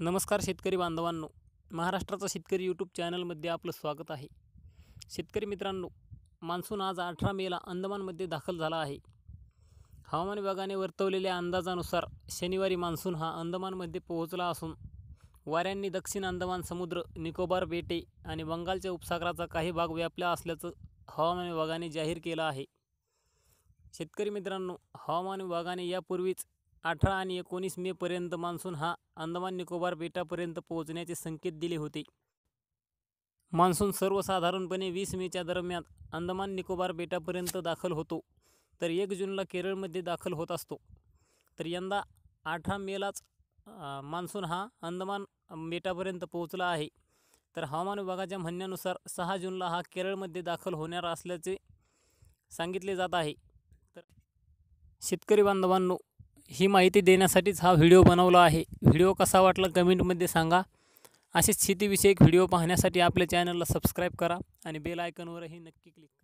नमस्कार शेतकरी बांधवांनो महाराष्ट्राचा शेतकरी यूट्यूब चॅनलमध्ये आपलं स्वागत आहे शेतकरी मित्रांनो मान्सून आज अठरा मेला अंदमानमध्ये दाखल झाला आहे हवामान विभागाने वर्तवलेल्या अंदाजानुसार शनिवारी मान्सून हा अंदमानमध्ये पोहोचला असून वाऱ्यांनी दक्षिण अंदमान समुद्र निकोबार बेटे आणि बंगालच्या उपसागराचा काही भाग व्यापला असल्याचं हवामान विभागाने जाहीर केलं आहे शेतकरी मित्रांनो हवामान विभागाने यापूर्वीच अठरा आणि एकोणीस मेपर्यंत मान्सून हा अंदमान निकोबार बेटापर्यंत पोहोचण्याचे संकेत दिले होते मान्सून सर्वसाधारणपणे वीस मेच्या दरम्यान अंदमान निकोबार बेटापर्यंत दाखल होतो तर एक जूनला केरळमध्ये दाखल होत असतो तर यंदा अठरा मेलाच मान्सून हा अंदमान बेटापर्यंत पोहोचला आहे तर हवामान विभागाच्या म्हणण्यानुसार सहा जूनला हा केरळमध्ये दाखल होणार असल्याचे सांगितले जात आहे तर शेतकरी बांधवांनो ही माहिती देण्यासाठीच हा व्हिडिओ बनवला आहे व्हिडिओ कसा वाटला कमेंटमध्ये सांगा असेच शेतीविषयक व्हिडिओ पाहण्यासाठी आपल्या चॅनलला सबस्क्राईब करा आणि बेल आयकनवरही नक्की क्लिक करा